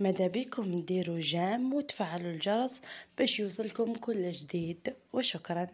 ماذا بكم ديروا جام وتفعلوا الجرس باش يوصلكم كل جديد وشكرا